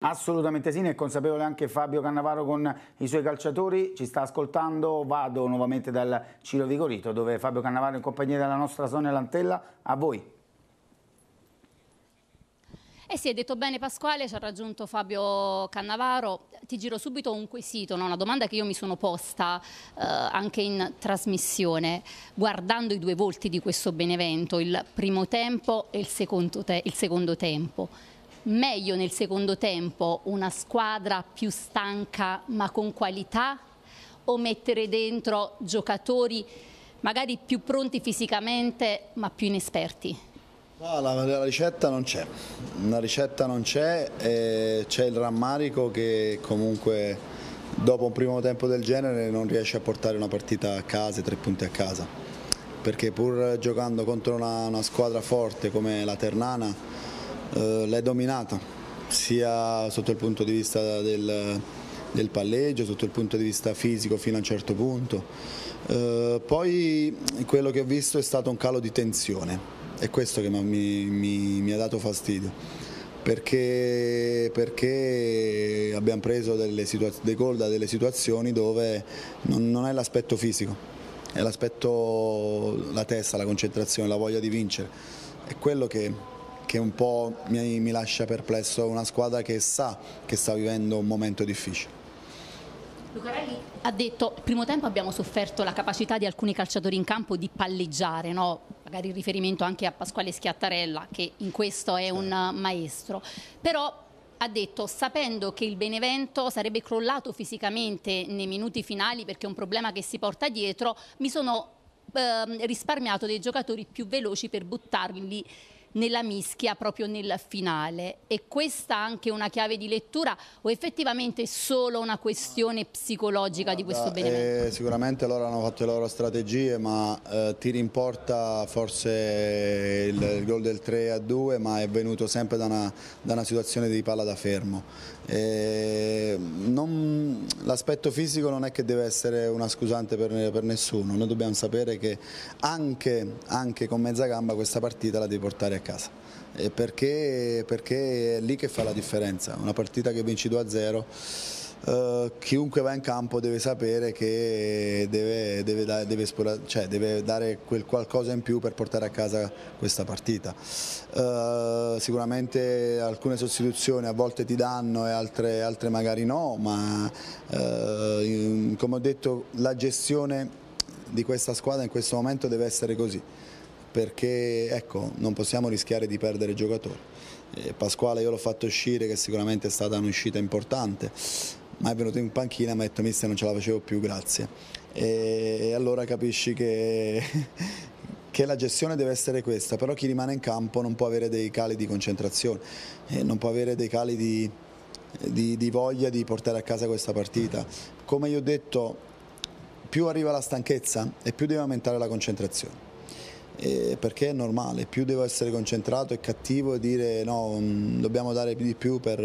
Assolutamente sì, ne è consapevole anche Fabio Cannavaro con i suoi calciatori, ci sta ascoltando, vado nuovamente dal Ciro Vigorito dove Fabio Cannavaro in compagnia della nostra Sonia Lantella, a voi. Eh sì, hai detto bene Pasquale, ci ha raggiunto Fabio Cannavaro. Ti giro subito un quesito, no? una domanda che io mi sono posta eh, anche in trasmissione, guardando i due volti di questo Benevento, il primo tempo e il secondo, te il secondo tempo meglio nel secondo tempo una squadra più stanca ma con qualità o mettere dentro giocatori magari più pronti fisicamente ma più inesperti? No, la, la, ricetta non c'è, la ricetta non c'è, c'è il rammarico che comunque dopo un primo tempo del genere non riesce a portare una partita a casa, tre punti a casa, perché pur giocando contro una, una squadra forte come la Ternana eh, l'è dominata, sia sotto il punto di vista del, del palleggio, sotto il punto di vista fisico fino a un certo punto. Eh, poi quello che ho visto è stato un calo di tensione, è questo che mi, mi, mi ha dato fastidio, perché, perché abbiamo preso dei gol da delle situazioni dove non, non è l'aspetto fisico, è l'aspetto, la testa, la concentrazione, la voglia di vincere, è quello che che un po' mi, mi lascia perplesso, una squadra che sa che sta vivendo un momento difficile. Lucarelli ha detto primo tempo abbiamo sofferto la capacità di alcuni calciatori in campo di palleggiare, no? magari in riferimento anche a Pasquale Schiattarella che in questo è un maestro, però ha detto sapendo che il Benevento sarebbe crollato fisicamente nei minuti finali perché è un problema che si porta dietro, mi sono eh, risparmiato dei giocatori più veloci per buttarli nella mischia proprio nel finale. E questa anche una chiave di lettura o effettivamente è solo una questione psicologica Guarda, di questo Benevento? Eh, sicuramente loro hanno fatto le loro strategie, ma eh, tiri in forse il, il gol del 3 a 2, ma è venuto sempre da una, da una situazione di palla da fermo. L'aspetto fisico non è che deve essere una scusante per, per nessuno, noi dobbiamo sapere che anche, anche con mezza gamba questa partita la devi portare a a casa. Perché, perché, è lì che fa la differenza. Una partita che vinci 2-0, eh, chiunque va in campo deve sapere che deve, deve, da, deve, espor- cioè deve, dare quel qualcosa in più per portare a casa questa partita. Eh, sicuramente alcune sostituzioni a volte ti danno e altre, altre magari no, ma eh, come ho detto la gestione di questa squadra in questo momento deve essere così perché ecco, non possiamo rischiare di perdere giocatori. Eh, Pasquale io l'ho fatto uscire che sicuramente è stata un'uscita importante, ma è venuto in panchina e mi ha detto mister non ce la facevo più, grazie. E, allora capisci che, che la gestione deve essere questa, però chi rimane in campo non può avere dei cali di concentrazione, eh, non può avere dei cali di, di, di voglia di portare a casa questa partita. Come io ho detto, più arriva la stanchezza e più deve aumentare la concentrazione eh, perché è normale, più devo essere concentrato e cattivo e dire no, mm, dobbiamo dare di più per,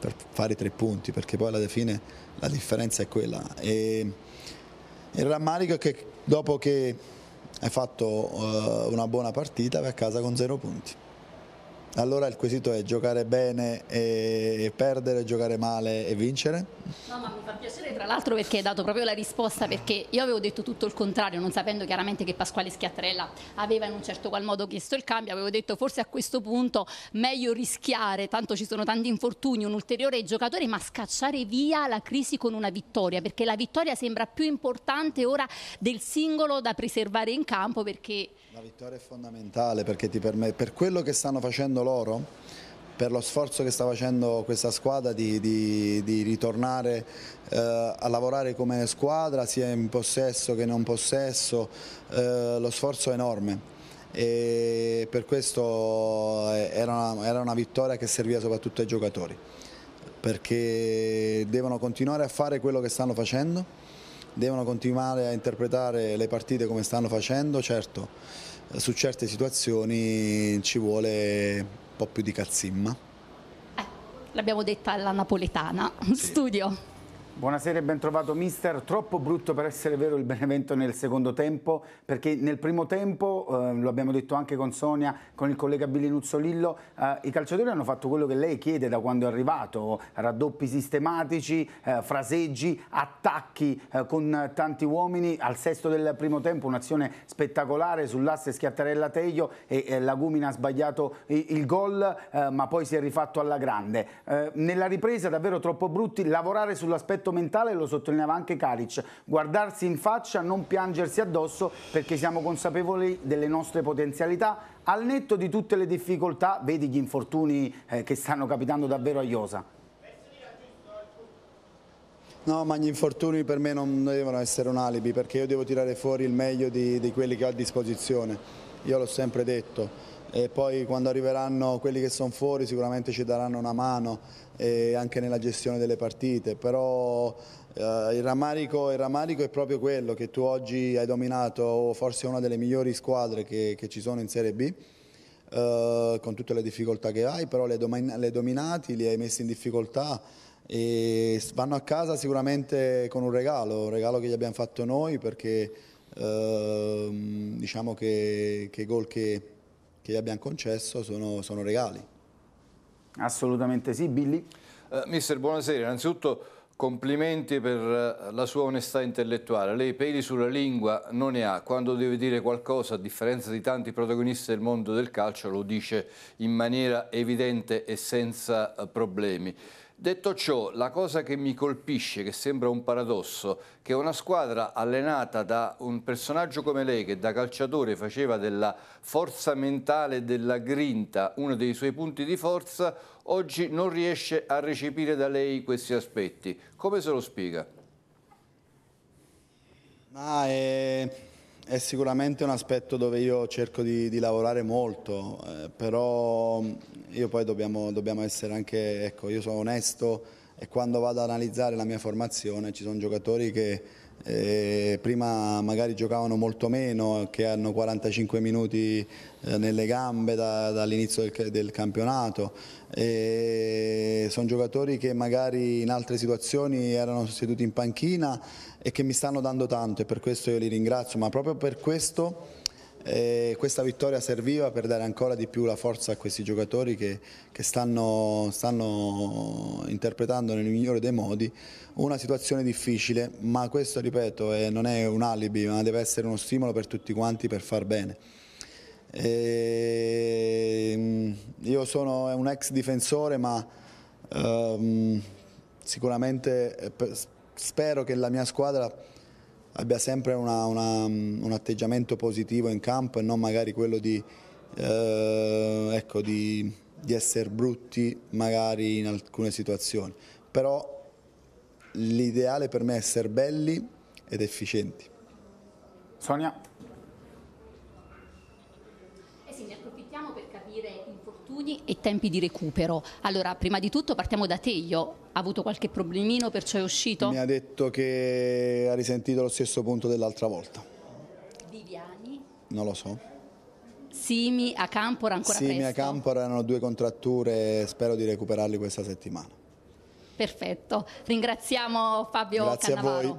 per fare i tre punti, perché poi alla fine la differenza è quella. E, il rammarico è che dopo che hai fatto uh, una buona partita vai a casa con zero punti. Allora il quesito è giocare bene e perdere, giocare male e vincere? No, ma mi fa piacere tra l'altro perché hai dato proprio la risposta perché io avevo detto tutto il contrario, non sapendo chiaramente che Pasquale Schiattarella aveva in un certo qual modo chiesto il cambio, avevo detto forse a questo punto meglio rischiare, tanto ci sono tanti infortuni, un ulteriore giocatore, ma scacciare via la crisi con una vittoria, perché la vittoria sembra più importante ora del singolo da preservare in campo perché la vittoria è fondamentale perché ti permette, per quello che stanno facendo loro, per lo sforzo che sta facendo questa squadra di, di, di ritornare eh, a lavorare come squadra, sia in possesso che non possesso, eh, lo sforzo è enorme e per questo eh, era una, era una vittoria che serviva soprattutto ai giocatori perché devono continuare a fare quello che stanno facendo devono continuare a interpretare le partite come stanno facendo, certo eh, su certe situazioni ci vuole un po' più di cazzimma. Eh, l'abbiamo detta alla napoletana, sì. studio. Buonasera e bentrovato mister, troppo brutto per essere vero il Benevento nel secondo tempo perché nel primo tempo, eh, lo abbiamo detto anche con Sonia, con il collega Billy Nuzzolillo, eh, i calciatori hanno fatto quello che lei chiede da quando è arrivato, raddoppi sistematici, eh, fraseggi, attacchi eh, con tanti uomini, al sesto del primo tempo un'azione spettacolare sull'asse Schiattarella Teglio e eh, Lagumina ha sbagliato il gol eh, ma poi si è rifatto alla grande. nella ripresa davvero troppo brutti, lavorare sull'aspetto aspetto mentale lo sottolineava anche Karic, guardarsi in faccia, non piangersi addosso perché siamo consapevoli delle nostre potenzialità al netto di tutte le difficoltà, vedi gli infortuni eh, che stanno capitando davvero a Iosa. No, ma gli infortuni per me non devono essere un alibi perché io devo tirare fuori il meglio di, di quelli che ho a disposizione io l'ho sempre detto. E poi quando arriveranno quelli che sono fuori sicuramente ci daranno una mano anche nella gestione delle partite, però eh, il, rammarico, il, rammarico, è proprio quello che tu oggi hai dominato forse una delle migliori squadre che, che ci sono in Serie B. Eh, con tutte le difficoltà che hai, però le hai dominati, li hai messi in difficoltà e vanno a casa sicuramente con un regalo, un regalo che gli abbiamo fatto noi perché Ehm, diciamo che, che, i gol che, che gli abbiamo concesso sono, sono regali. Assolutamente sì, Billy. Uh, mister, buonasera. Innanzitutto complimenti per eh, la sua onestà intellettuale. Lei peli sulla lingua non ne ha. Quando deve dire qualcosa, a differenza di tanti protagonisti del mondo del calcio, lo dice in maniera evidente e senza eh, problemi. Detto ciò, la cosa che mi colpisce, che sembra un paradosso, che una squadra allenata da un personaggio come lei, che da calciatore faceva della forza mentale e della grinta uno dei suoi punti di forza, oggi non riesce a recepire da lei questi aspetti. Come se lo spiega? Ma è... Eh, è sicuramente un aspetto dove io cerco di, di lavorare molto, eh, però mm, io poi dobbiamo, dobbiamo essere anche, ecco, io sono onesto e quando vado ad analizzare la mia formazione ci sono giocatori che eh, prima magari giocavano molto meno, che hanno 45 minuti eh, nelle gambe da, dall'inizio del, del, campionato. Eh, sono giocatori che magari in altre situazioni erano seduti in panchina e che mi stanno dando tanto e per questo io li ringrazio, ma proprio per questo e questa vittoria serviva per dare ancora di più la forza a questi giocatori che, che stanno, stanno, interpretando nel migliore dei modi una situazione difficile, ma questo ripeto è, non è un alibi, ma deve essere uno stimolo per tutti quanti per far bene. E mm, io sono un ex difensore, ma ehm, sicuramente eh, spero che la mia squadra abbia sempre una, una, un atteggiamento positivo in campo e non magari quello di, eh, ecco, di, di essere brutti magari in alcune situazioni. Però l'ideale per me è essere belli ed efficienti. Sonia? tempi di recupero. Allora, prima di tutto partiamo da Teglio. Ha avuto qualche problemino, perciò è uscito? Mi ha detto che ha risentito lo stesso punto dell'altra volta. Viviani? Non lo so. Simi a Campora ancora Simi presto? Simi a Campora erano due contratture, spero di recuperarli questa settimana. Perfetto, ringraziamo Fabio Grazie Cannavaro.